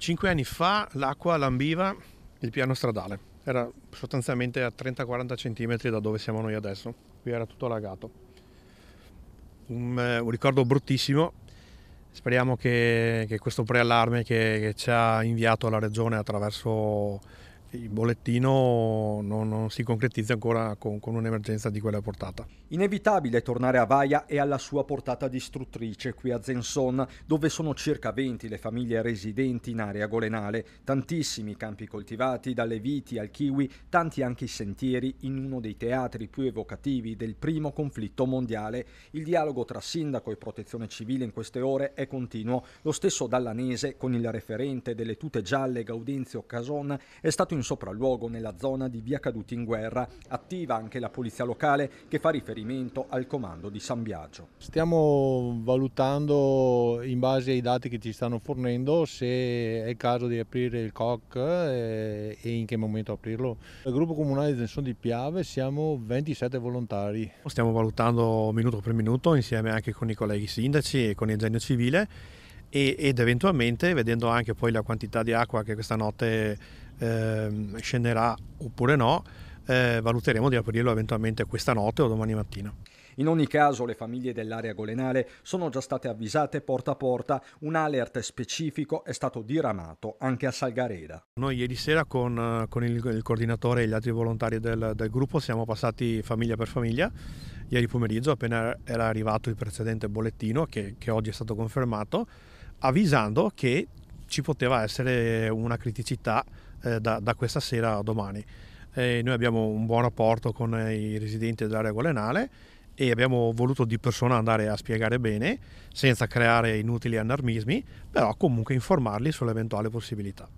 Cinque anni fa l'acqua lambiva il piano stradale, era sostanzialmente a 30-40 cm da dove siamo noi adesso, qui era tutto allagato. Un, eh, un ricordo bruttissimo, speriamo che, che questo preallarme che, che ci ha inviato la regione attraverso il bollettino non, non si concretizza ancora con, con, un'emergenza di quella portata. Inevitabile tornare a Vaia e alla sua portata distruttrice qui a Zenson, dove sono circa 20 le famiglie residenti in area golenale, tantissimi campi coltivati, dalle viti al kiwi, tanti anche i sentieri in uno dei teatri più evocativi del primo conflitto mondiale. Il dialogo tra sindaco e protezione civile in queste ore è continuo. Lo stesso Dallanese, con il referente delle tute gialle Gaudenzio Cason, è stato in un sopralluogo nella zona di Via Caduti in Guerra. Attiva anche la polizia locale che fa riferimento al comando di San Biagio. Stiamo valutando in base ai dati che ci stanno fornendo se è il caso di aprire il COC eh, e in che momento aprirlo. Il gruppo comunale di tensione di Piave siamo 27 volontari. Stiamo valutando minuto per minuto insieme anche con i colleghi sindaci e con il genio civile ed eventualmente vedendo anche poi la quantità di acqua che questa notte eh, scenderà oppure no, eh, valuteremo di aprirlo eventualmente questa notte o domani mattina. In ogni caso le famiglie dell'area golenale sono già state avvisate porta a porta, un alert specifico è stato diramato anche a Salgareda. Noi ieri sera con, con il, il, coordinatore e gli altri volontari del, del, gruppo siamo passati famiglia per famiglia, ieri pomeriggio appena era arrivato il precedente bollettino che, che oggi è stato confermato, avvisando che ci poteva essere una criticità eh, da, da, questa sera a domani. Eh, noi abbiamo un buon rapporto con i residenti dell'area golenale e abbiamo voluto di persona andare a spiegare bene, senza creare inutili allarmismi, però comunque informarli sulle eventuali possibilità.